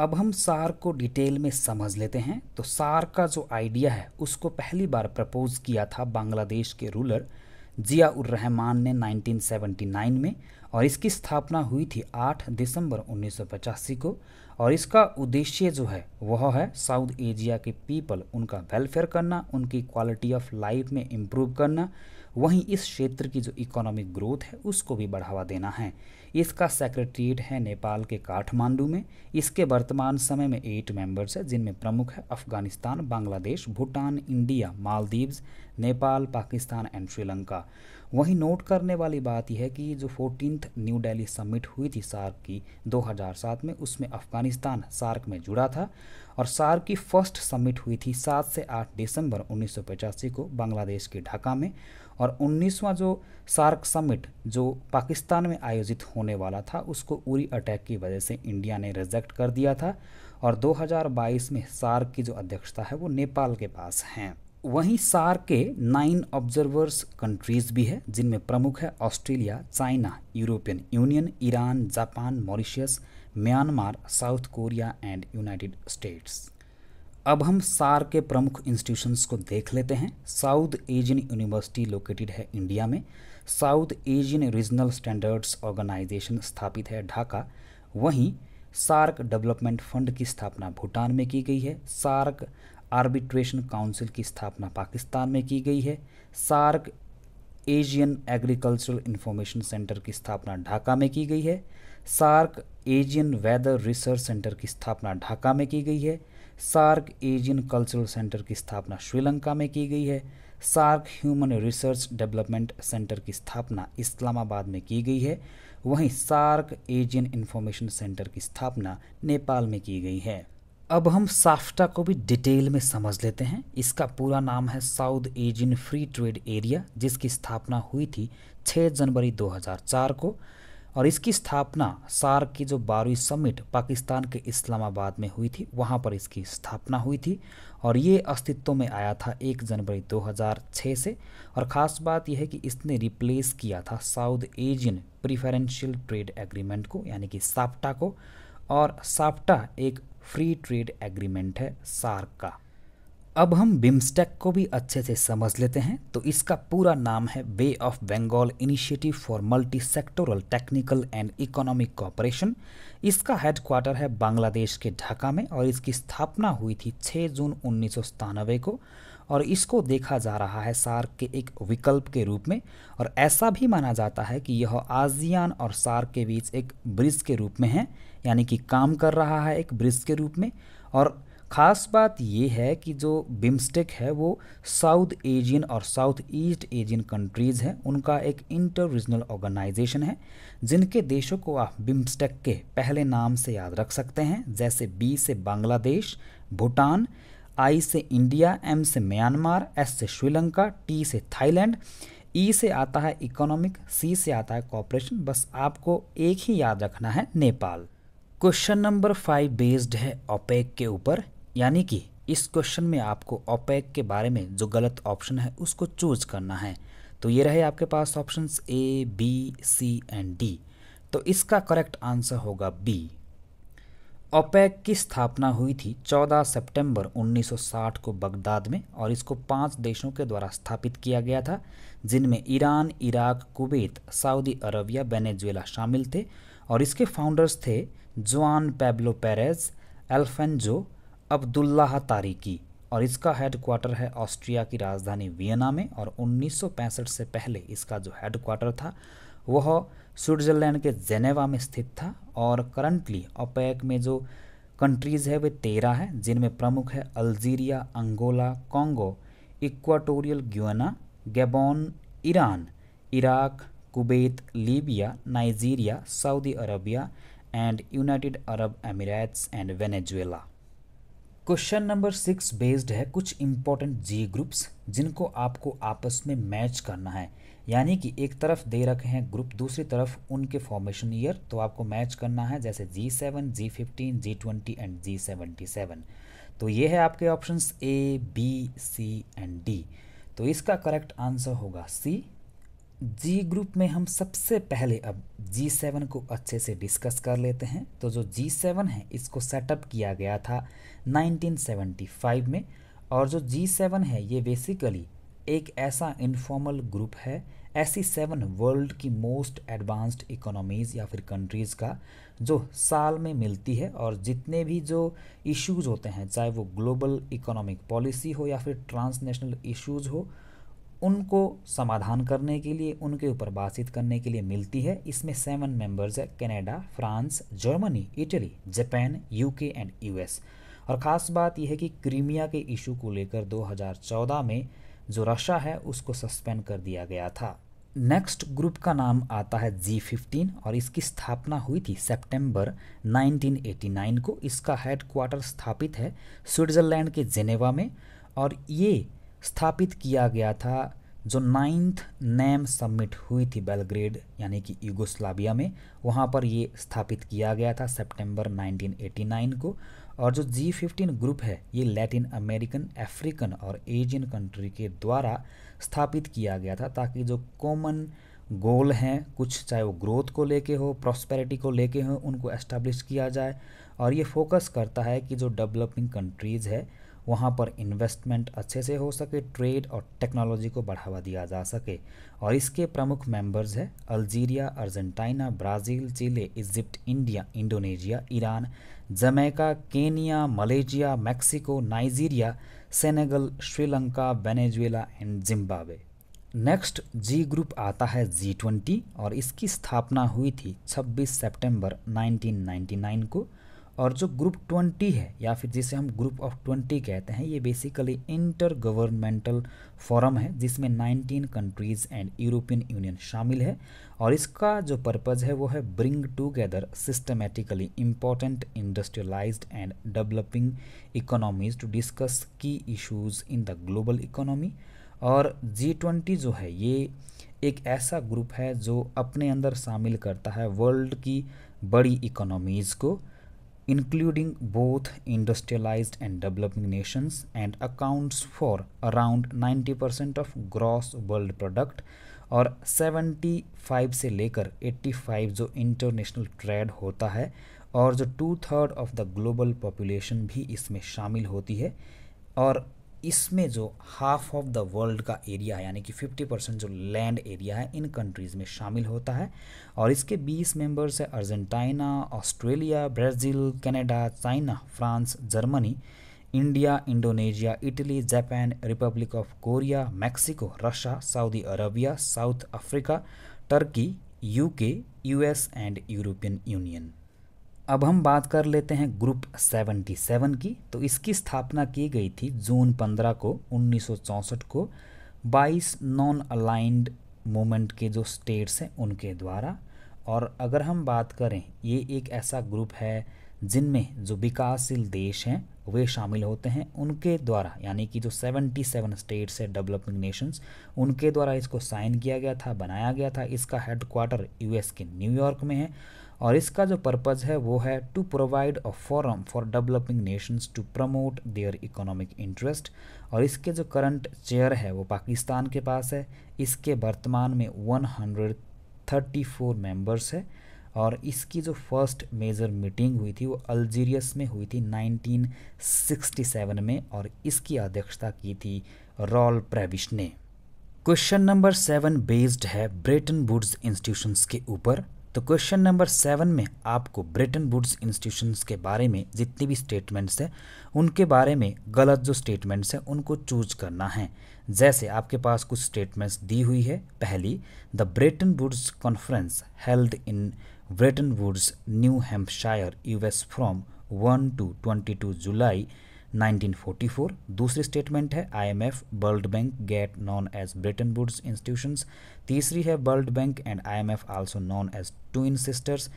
अब हम सार को डिटेल में समझ लेते हैं तो सार का जो आइडिया है उसको पहली बार प्रपोज किया था बांग्लादेश के रूलर जिया उर रहमान ने 1979 में और इसकी स्थापना हुई थी 8 दिसंबर उन्नीस को और इसका उद्देश्य जो है वह है साउथ एशिया के पीपल उनका वेलफेयर करना उनकी क्वालिटी ऑफ लाइफ में इम्प्रूव करना वहीं इस क्षेत्र की जो इकोनॉमिक ग्रोथ है उसको भी बढ़ावा देना है इसका सेक्रेटरीट है नेपाल के काठमांडू में इसके वर्तमान समय में एट मेंबर्स है जिनमें प्रमुख है अफगानिस्तान बांग्लादेश भूटान इंडिया मालदीव्स नेपाल पाकिस्तान एंड श्रीलंका वहीं नोट करने वाली बात यह है कि जो फोर्टीन न्यू दिल्ली समिट हुई थी सार्क की 2007 में उसमें अफगानिस्तान सार्क में जुड़ा था और सार्क की फर्स्ट समिट हुई थी 7 से 8 दिसंबर उन्नीस को बांग्लादेश के ढाका में और उन्नीसवां जो सार्क समिट जो पाकिस्तान में आयोजित होने वाला था उसको उरी अटैक की वजह से इंडिया ने रिजेक्ट कर दिया था और 2022 में सार्क की जो अध्यक्षता है वो नेपाल के पास हैं वहीं सार्क के नाइन ऑब्जर्वर्स कंट्रीज भी है जिनमें प्रमुख है Australia China European Union Iran Japan Mauritius Myanmar South Korea and United States अब हम सार के प्रमुख इंस्टीट्यूशंस को देख लेते हैं साउथ एशियन यूनिवर्सिटी लोकेटेड है इंडिया में south Asian regional standards organisation स्थापित है ढाका वहीं सार्क डेवलपमेंट फंड की स्थापना भूटान में की गई है सार्क आर्बिट्रेशन काउंसिल की स्थापना पाकिस्तान में की गई है SAARC Asian agricultural information centre की स्थापना ढाका में की गई है SAARC Asian weather research centre की स्थापना ढाका में की गई है सार्क एजियन कल्चरल सेंटर की स्थापना श्रीलंका में की गई है SAARC human research development centre की स्थापना इस्लामाबाद में की गई है वहीं सार्क एजियन इंफॉर्मेशन सेंटर की स्थापना नेपाल में की गई है अब हम साफ्टा को भी डिटेल में समझ लेते हैं इसका पूरा नाम है south Asian free trade area जिसकी स्थापना हुई थी 6 जनवरी 2004 को और इसकी स्थापना सार्क की जो बारहवीं समिट पाकिस्तान के इस्लामाबाद में हुई थी वहाँ पर इसकी स्थापना हुई थी और ये अस्तित्व में आया था 1 जनवरी 2006 से और ख़ास बात यह है कि इसने रिप्लेस किया था south Asian preferential trade agreement को यानी कि साप्टा को और साप्टा एक फ्री ट्रेड एग्रीमेंट है सार्क का अब हम बिम्स्टेक को भी अच्छे से समझ लेते हैं तो इसका पूरा नाम है Bay of Bengal initiative for multi sectoral technical and economic cooperation इसका हेडक्वार्टर है बांग्लादेश के ढाका में और इसकी स्थापना हुई थी 6 जून उन्नीस को और इसको देखा जा रहा है सार्क के एक विकल्प के रूप में और ऐसा भी माना जाता है कि यह आजियान और सार्क के बीच एक ब्रिज के रूप में है यानी कि काम कर रहा है एक ब्रिज के रूप में और खास बात ये है कि जो बिम्स्टेक है वो साउथ एशियन और साउथ ईस्ट एशियन कंट्रीज़ हैं उनका एक इंटर रीजनल ऑर्गेनाइजेशन है जिनके देशों को आप बिम्स्टेक के पहले नाम से याद रख सकते हैं जैसे बी से बांग्लादेश भूटान आई से इंडिया एम से म्यांमार एस से श्रीलंका टी से थाईलैंड ई से आता है इकोनॉमिक सी से आता है कॉपरेशन बस आपको एक ही याद रखना है Nepal question number five based है ओपेक के ऊपर यानी कि इस क्वेश्चन में आपको ओपेक के बारे में जो गलत ऑप्शन है उसको चूज करना है तो ये रहे आपके पास option A B C and D तो इसका करेक्ट आंसर होगा बी ओपेक की स्थापना हुई थी 14 सितंबर 1960 को बगदाद में और इसको पांच देशों के द्वारा स्थापित किया गया था जिनमें Iran Iraq Kuwait Saudi Arabia Venezuela शामिल थे और इसके फाउंडर्स थे Juan Pablo Perez Alfonzo Abdullah Tariki और इसका हेडक्वार्टर है ऑस्ट्रिया की राजधानी वियना में और 1965 से पहले इसका जो हेडक्वार्टर था वह स्विट्ज़रलैंड के जेनेवा में स्थित था और करंटली ओपेक में जो कंट्रीज़ है वे तेरह हैं जिनमें प्रमुख है Algeria Angola Congo Equatorial Guinea Gabon Iran Iraq Kuwait Libya Nigeria Saudi Arabia and United Arab Emirates and Venezuela question number six based है कुछ इंपॉर्टेंट जी ग्रुप्स जिनको आपको आपस में मैच करना है यानी कि एक तरफ दे रखे हैं ग्रुप दूसरी तरफ उनके फॉर्मेशन ईयर तो आपको मैच करना है जैसे G seven G fifteen G twenty and G seventy seven तो ये है आपके options A B C and D तो इसका करेक्ट आंसर होगा सी जी ग्रुप में हम सबसे पहले अब जी सेवन को अच्छे से डिस्कस कर लेते हैं तो जो जी सेवन है इसको सेटअप किया गया था 1975 में और जो जी सेवन है ये बेसिकली एक ऐसा इनफॉर्मल ग्रुप है ऐसी सेवन वर्ल्ड की मोस्ट एडवांस्ड इकोनॉमीज़ या फिर कंट्रीज़ का जो साल में मिलती है और जितने भी जो इश्यूज़ होते हैं चाहे वो ग्लोबल इकोनॉमिक पॉलिसी हो या फिर ट्रांसनेशनल इश्यूज़ हो उनको समाधान करने के लिए उनके ऊपर बातचीत करने के लिए मिलती है इसमें सेवन मेंबर्स है Canada France Germany Italy Japan UK and US और ख़ास बात यह है कि क्रीमिया के इशू को लेकर 2014 में जो रशा है उसको सस्पेंड कर दिया गया था नेक्स्ट ग्रुप का नाम आता है जी फिफ्टीन और इसकी स्थापना हुई थी सितंबर 1989 को इसका हेडक्वार्टर स्थापित है स्विट्ज़रलैंड के जेनेवा में और ये स्थापित किया गया था जो नाइन्थ नेम समिट हुई थी बेलग्रेड यानी कि यूगोस्लाविया में वहाँ पर ये स्थापित किया गया था सितंबर 1989 को और जो जी फिफ्टीन ग्रुप है ये लैटिन अमेरिकन अफ्रीकन और एजियन कंट्री के द्वारा स्थापित किया गया था ताकि जो कॉमन गोल हैं कुछ चाहे वो ग्रोथ को लेके हो प्रॉस्पेरिटी को लेके हो उनको एस्टेब्लिश किया जाए और ये फोकस करता है कि जो डेवलपिंग कंट्रीज़ है वहाँ पर इन्वेस्टमेंट अच्छे से हो सके ट्रेड और टेक्नोलॉजी को बढ़ावा दिया जा सके और इसके प्रमुख मेंबर्स हैं Algeria Argentina Brazil Chile Egypt India Indonesia Iran Jamaica Kenya Malaysia Mexico Nigeria Senegal Sri Lanka Venezuela and Zimbabwe next G group आता है जी ट्वेंटी और इसकी स्थापना हुई थी 26 सितंबर 1999 को और जो ग्रुप ट्वेंटी है या फिर जिसे हम ग्रुप ऑफ ट्वेंटी कहते हैं ये बेसिकली इंटर गवर्नमेंटल फोरम है जिसमें nineteen countries and European Union शामिल है और इसका जो पर्पज़ है वो है bring together systematically important industrialised and developing economies to discuss key issues in the global economy और जी ट्वेंटी जो है ये एक ऐसा ग्रुप है जो अपने अंदर शामिल करता है वर्ल्ड की बड़ी इकोनॉमीज़ को including both industrialized and developing nations and accounts for around 90% of gross world product और 75 से लेकर 85 जो इंटरनेशनल ट्रेड होता है और जो two third of the global population भी इसमें शामिल होती है और इसमें जो हाफ ऑफ द वर्ल्ड का एरिया है यानी कि 50 परसेंट जो लैंड एरिया है इन कंट्रीज़ में शामिल होता है और इसके 20 मेंबर्स है Argentina Australia Brazil Canada China France Germany India Indonesia Italy Japan Republic of Korea Mexico Russia Saudi Arabia South Africa Turkey UK US and European Union अब हम बात कर लेते हैं ग्रुप 77 की तो इसकी स्थापना की गई थी जून 15 को 1964 को 22 नॉन अलाइंड मूवमेंट के जो स्टेट्स हैं उनके द्वारा और अगर हम बात करें ये एक ऐसा ग्रुप है जिनमें जो विकासशील देश हैं वे शामिल होते हैं उनके द्वारा यानी कि जो 77 स्टेट्स है डेवलपिंग नेशंस उनके द्वारा इसको साइन किया गया था बनाया गया था इसका हेडक्वार्टर यूएस के न्यूयॉर्क में है और इसका जो पर्पज़ है वो है to provide a forum for developing nations to promote their economic interest और इसके जो करंट चेयर है वो पाकिस्तान के पास है इसके वर्तमान में 134 मेंबर्स है और इसकी जो फर्स्ट मेजर मीटिंग हुई थी वो अल्जीरियस में हुई थी 1967 में और इसकी अध्यक्षता की थी रॉल प्रेविश ने क्वेश्चन नंबर सेवन बेस्ड है ब्रेटन वुड्स इंस्टीट्यूशंस के ऊपर तो क्वेश्चन नंबर सेवन में आपको ब्रिटेन वुड्स इंस्टीट्यूशंस के बारे में जितनी भी स्टेटमेंट्स हैं उनके बारे में गलत जो स्टेटमेंट्स हैं उनको चूज करना है जैसे आपके पास कुछ स्टेटमेंट्स दी हुई है पहली the Bretton Woods conference held in Bretton Woods New Hampshire US from one to twenty two July 1944 दूसरी स्टेटमेंट है IMF World Bank get known as Bretton Woods institutions तीसरी है World Bank and IMF also known as twin sisters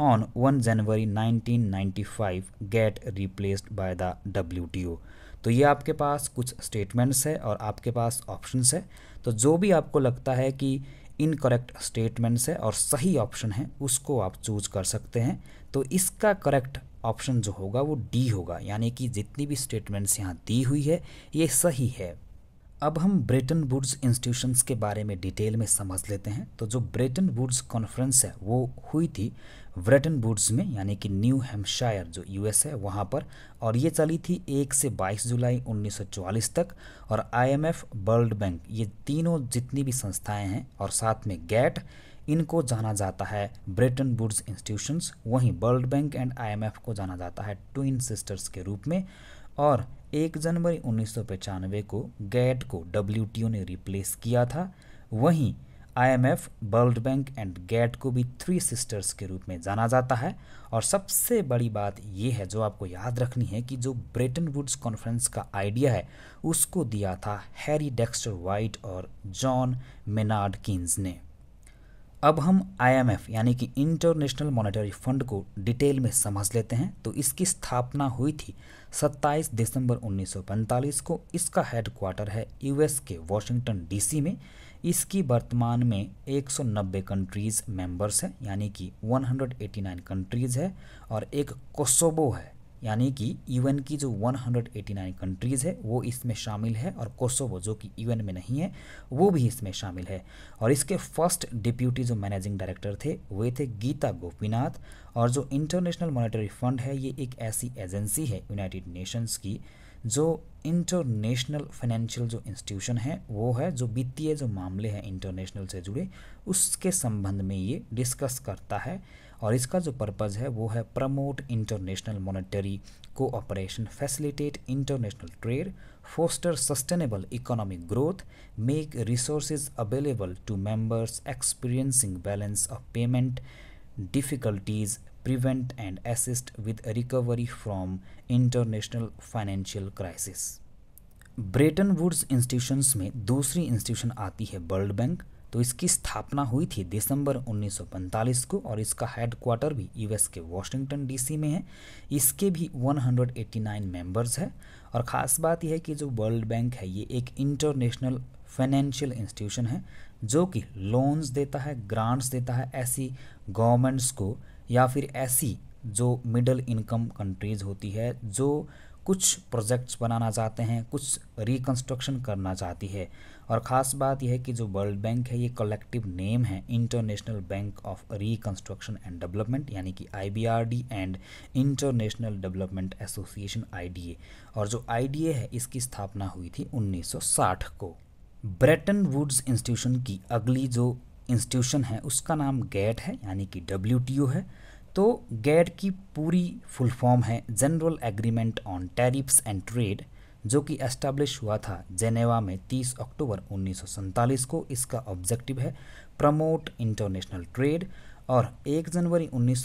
on one January 1995 get replaced by the W तो ये आपके पास कुछ स्टेटमेंट्स है और आपके पास ऑप्शंस है तो जो भी आपको लगता है कि इनकरेक्ट स्टेटमेंट्स है और सही ऑप्शन है उसको आप चूज कर सकते हैं तो इसका करेक्ट ऑप्शन जो होगा वो डी होगा यानी कि जितनी भी स्टेटमेंट्स यहाँ दी हुई है ये सही है अब हम ब्रिटेन वुड्स इंस्टीट्यूशंस के बारे में डिटेल में समझ लेते हैं तो जो ब्रिटेन वुड्स कॉन्फ्रेंस है वो हुई थी ब्रिटेन वुड्स में यानी कि न्यू हेम्पशायर जो यूएस है वहाँ पर और ये चली थी एक से बाईस जुलाई 1944 तक और आईएमएफ वर्ल्ड बैंक ये तीनों जितनी भी संस्थाएं हैं और साथ में गैट इनको जाना जाता है ब्रिटन वुड्स इंस्टीट्यूशंस वहीं वर्ल्ड बैंक एंड आईएमएफ को जाना जाता है ट्विन सिस्टर्स के रूप में और एक जनवरी उन्नीस को गैट को डब्ल्यू ने रिप्लेस किया था वहीं IMF, World Bank and GATT को भी थ्री सिस्टर्स के रूप में जाना जाता है और सबसे बड़ी बात यह है जो आपको याद रखनी है कि जो ब्रिटेन वुड्स कॉन्फ्रेंस का आइडिया है उसको दिया था हैरी डेक्स्टर वाइट और जॉन मेनार्ड किन्स ने अब हम आईएमएफ यानी कि इंटरनेशनल मॉनेटरी फंड को डिटेल में समझ लेते हैं तो इसकी स्थापना हुई थी 27 दिसंबर 1945 को इसका हेडक्वार्टर है यूएस के वाशिंगटन डीसी में इसकी वर्तमान में 190 कंट्रीज़ मेंबर्स हैं यानी कि 189 कंट्रीज़ है और एक कोसोबो है यानी कि यूएन की जो 189 कंट्रीज़ है वो इसमें शामिल है और कोसोवो जो कि यूएन में नहीं है वो भी इसमें शामिल है और इसके फर्स्ट डिप्यूटी जो मैनेजिंग डायरेक्टर थे वे थे गीता गोपीनाथ और जो इंटरनेशनल मॉनेटरी फंड है ये एक ऐसी एजेंसी है यूनाइटेड नेशंस की जो इंटरनेशनल फाइनेंशियल जो इंस्टीट्यूशन है वो है जो वित्तीय जो मामले हैं इंटरनेशनल से जुड़े उसके संबंध में ये डिस्कस करता है और इसका जो पर्पज़ है वो है promote international monetary cooperation facilitate international trade foster sustainable economic growth make resource available to members experiencing balance of payment difficulties prevent and assist with recovery from international financial crisis Bretton Woods institution में दूसरी इंस्टीट्यूशन आती है वर्ल्ड बैंक तो इसकी स्थापना हुई थी दिसंबर 1945 को और इसका हेडक्वार्टर भी यूएस के वाशिंगटन डीसी में है इसके भी 189 मेंबर्स है और ख़ास बात यह है कि जो वर्ल्ड बैंक है ये एक इंटरनेशनल फाइनेंशियल इंस्टीट्यूशन है जो कि लोन्स देता है ग्रांट्स देता है ऐसी गवर्नमेंट्स को या फिर ऐसी जो मिडल इनकम कंट्रीज़ होती है जो कुछ प्रोजेक्ट्स बनाना चाहते हैं कुछ रिकन्स्ट्रक्शन करना चाहती है और ख़ास बात यह है कि जो वर्ल्ड बैंक है ये कलेक्टिव नेम है International Bank of Reconstruction and Development यानी कि I and International Development Association I और जो आई है इसकी स्थापना हुई थी 1960 को ब्रेटन वुड्स इंस्टीट्यूशन की अगली जो इंस्टीट्यूशन है उसका नाम गैट है यानी कि डब्ल्यू है तो गैट की पूरी फुल फॉर्म है General Agreement on Tariffs and Trade जो कि एस्टैब्लिश हुआ था जेनेवा में 30 अक्टूबर उन्नीस को इसका ऑब्जेक्टिव है प्रमोट इंटरनेशनल ट्रेड और 1 जनवरी उन्नीस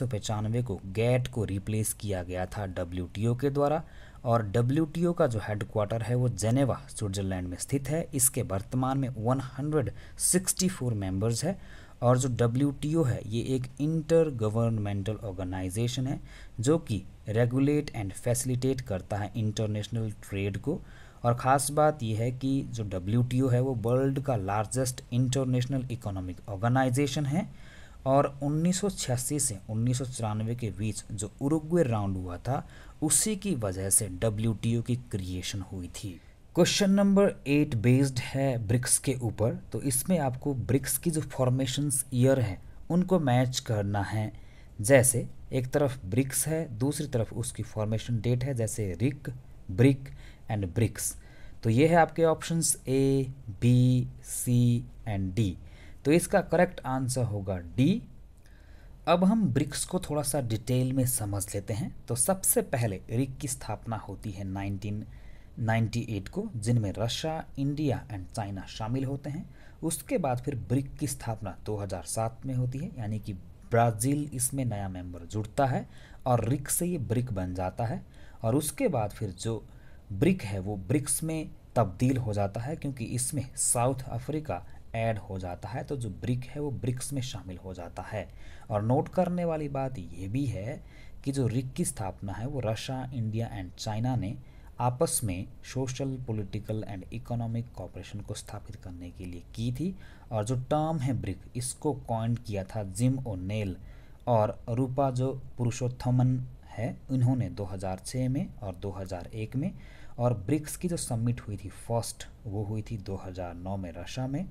को गैट को रिप्लेस किया गया था डब्ल्यू के द्वारा और डब्ल्यू का जो हेडक्वार्टर है वो जेनेवा स्विट्जरलैंड में स्थित है इसके वर्तमान में 164 मेंबर्स है और जो डब्ल्यू है ये एक इंटर गवर्नमेंटल ऑर्गेनाइजेशन है जो कि रेगुलेट एंड फैसिलिटेट करता है इंटरनेशनल ट्रेड को और ख़ास बात यह है कि जो डब्ल्यू है वो वर्ल्ड का लार्जेस्ट इंटरनेशनल इकोनॉमिक ऑर्गेनाइजेशन है और 1986 से उन्नीस के बीच जो उरुग्वे राउंड हुआ था उसी की वजह से डब्ल्यू की क्रिएशन हुई थी क्वेश्चन नंबर एट बेस्ड है ब्रिक्स के ऊपर तो इसमें आपको ब्रिक्स की जो फॉर्मेशंस ईयर हैं उनको मैच करना है जैसे एक तरफ ब्रिक्स है दूसरी तरफ उसकी फॉर्मेशन डेट है जैसे रिक ब्रिक एंड ब्रिक्स तो ये है आपके options A B C and D तो इसका करेक्ट आंसर होगा डी अब हम ब्रिक्स को थोड़ा सा डिटेल में समझ लेते हैं तो सबसे पहले रिक की स्थापना होती है नाइनटीन 98 को जिनमें रशिया इंडिया एंड चाइना शामिल होते हैं उसके बाद फिर ब्रिक की स्थापना 2007 में होती है यानी कि ब्राज़ील इसमें नया मेंबर जुड़ता है और रिक से ये ब्रिक बन जाता है और उसके बाद फिर जो ब्रिक है वो ब्रिक्स में तब्दील हो जाता है क्योंकि इसमें साउथ अफ्रीका ऐड हो जाता है तो जो ब्रिक है वो ब्रिक्स में शामिल हो जाता है और नोट करने वाली बात ये भी है कि जो रिक की स्थापना है वो रशिया इंडिया एंड चाइना ने आपस में social political and economic cooperation को स्थापित करने के लिए की थी और जो टर्म है ब्रिक इसको कॉइन किया था जिम ओ नेल और रूपा जो पुरुषोत्थमन है इन्होंने 2006 में और 2001 में और ब्रिक्स की जो समिट हुई थी फर्स्ट वो हुई थी 2009 में रशिया में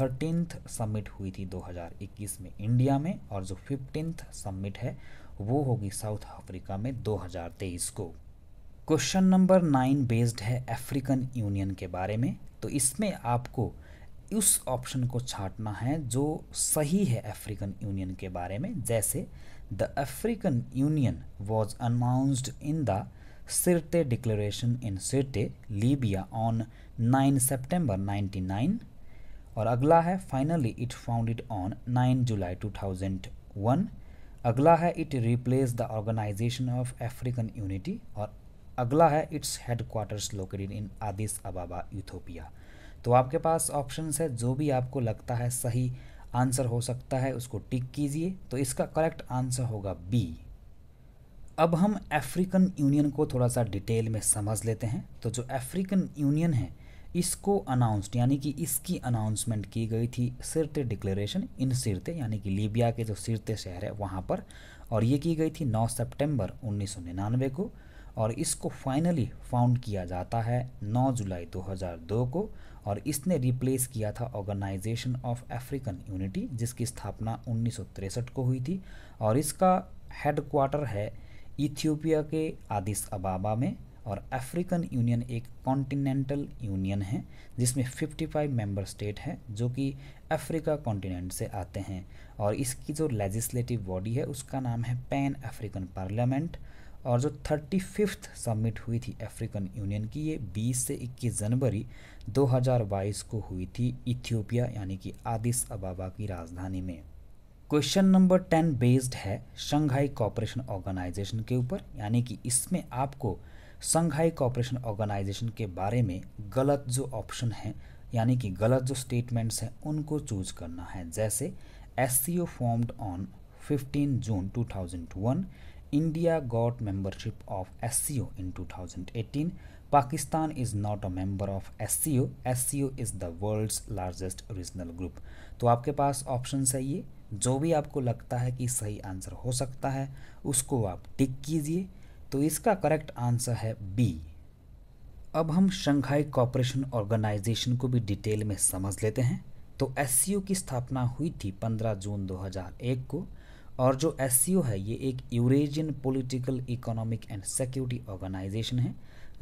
थर्टीनथ समिट हुई थी 2021 में इंडिया में और जो फिफ्टींथ समिट है वो होगी साउथ अफ्रीका में 2023 को क्वेश्चन नंबर नाइन बेस्ड है अफ्रीकन यूनियन के बारे में तो इसमें आपको उस ऑप्शन को छाटना है जो सही है अफ्रीकन यूनियन के बारे में जैसे the African Union was announced in the Sirte Declaration in Sirte Libya on 9 September 99 और अगला है finally it founded on 9 July 2001 अगला है it replace the Organization of African Unity और अगला है its headquarters located in Addis Ababa Ethiopia तो आपके पास ऑप्शन है जो भी आपको लगता है सही आंसर हो सकता है उसको टिक कीजिए तो इसका करेक्ट आंसर होगा बी अब हम अफ्रीकन यूनियन को थोड़ा सा डिटेल में समझ लेते हैं तो जो अफ्रीकन यूनियन है इसको अनाउंस्ड यानी कि इसकी अनाउंसमेंट की गई थी सिरते डिक्लेरेशन इन सिरते यानी कि लीबिया के जो सिरते शहर है वहाँ पर और ये की गई थी 9 सितंबर 1999 को और इसको फाइनली फाउंड किया जाता है 9 जुलाई 2002 को और इसने रिप्लेस किया था ऑर्गेनाइजेशन ऑफ अफ्रीकन यूनिटी जिसकी स्थापना उन्नीस को हुई थी और इसका हेडक्वार्टर है इथियोपिया के आदिस अबाबा में और अफ्रीकन यूनियन एक कॉन्टिनेंटल यूनियन है जिसमें 55 मेंबर स्टेट हैं जो कि अफ्रीका कॉन्टिनेंट से आते हैं और इसकी जो लेजिस्लेटिव बॉडी है उसका नाम है पैन अफ्रीकन पार्लियामेंट और जो थर्टी फिफ्थ समिट हुई थी अफ्रीकन यूनियन की ये 20 से 21 जनवरी 2022 को हुई थी इथियोपिया यानी कि आदिस अबाबा की राजधानी में क्वेश्चन नंबर टेन बेस्ड है शंघाई कॉपरेशन ऑर्गेनाइजेशन के ऊपर यानी कि इसमें आपको शंघाई कॉपरेशन ऑर्गेनाइजेशन के बारे में गलत जो ऑप्शन हैं यानी कि गलत जो स्टेटमेंट्स हैं उनको चूज करना है जैसे S C O formed on fifteen June two thousand one India got membership of SCO in 2018. Pakistan is not a member of SCO. SCO is the world's largest regional group. तो आपके पास ऑप्शन है ये जो भी आपको लगता है कि सही आंसर हो सकता है उसको आप टिक कीजिए तो इसका करेक्ट आंसर है बी अब हम शंघाई कॉपरेशन ऑर्गेनाइजेशन को भी डिटेल में समझ लेते हैं तो एस की स्थापना हुई थी 15 जून 2001 को और जो एस है ये एक Eurasian political economic and security organization है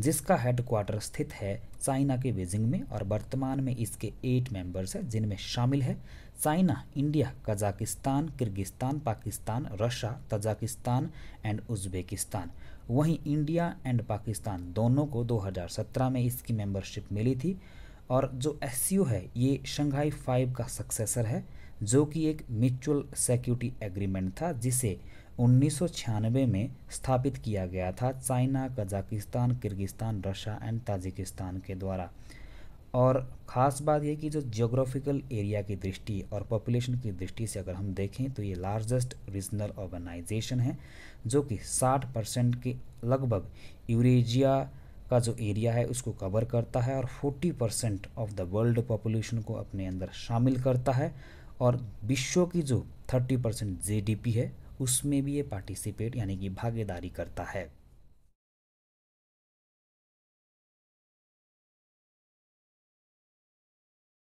जिसका हेडक्वार्टर स्थित है चाइना के बीजिंग में और वर्तमान में इसके एट मेंबर्स हैं जिनमें शामिल है China India Kazakhstan Kyrgyzstan Pakistan Russia Tajikistan and Uzbekistan वहीं इंडिया एंड पाकिस्तान दोनों को 2017 में इसकी मेंबरशिप मिली थी और जो एस है ये शंघाई फाइव का सक्सेसर है जो कि एक म्यूचुअल सिक्योरिटी एग्रीमेंट था जिसे उन्नीस में स्थापित किया गया था China Kazakhstan Kyrgyzstan Russia and Tajikistan के द्वारा और ख़ास बात यह कि जो जोग्राफिकल एरिया की दृष्टि और पॉपुलेशन की दृष्टि से अगर हम देखें तो ये लार्जेस्ट रीजनल ऑर्गेनाइजेशन है जो कि 60 परसेंट के लगभग यूरेजिया का जो एरिया है उसको कवर करता है और 40 percent of the world population को अपने अंदर शामिल करता है और विश्व की जो थर्टी परसेंट जे है उसमें भी ये पार्टिसिपेट यानी कि भागीदारी करता है